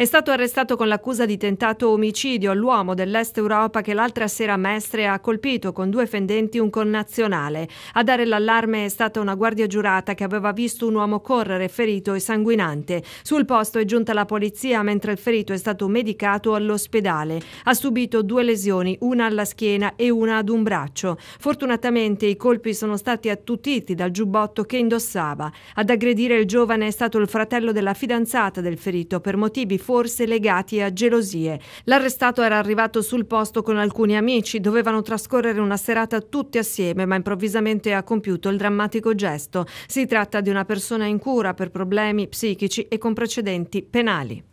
È stato arrestato con l'accusa di tentato omicidio all'uomo dell'Est Europa che l'altra sera a Mestre ha colpito con due fendenti un connazionale. A dare l'allarme è stata una guardia giurata che aveva visto un uomo correre ferito e sanguinante. Sul posto è giunta la polizia mentre il ferito è stato medicato all'ospedale. Ha subito due lesioni, una alla schiena e una ad un braccio. Fortunatamente i colpi sono stati attutiti dal giubbotto che indossava. Ad aggredire il giovane è stato il fratello della fidanzata del ferito per motivi fondamentali forse legati a gelosie. L'arrestato era arrivato sul posto con alcuni amici, dovevano trascorrere una serata tutti assieme, ma improvvisamente ha compiuto il drammatico gesto. Si tratta di una persona in cura per problemi psichici e con precedenti penali.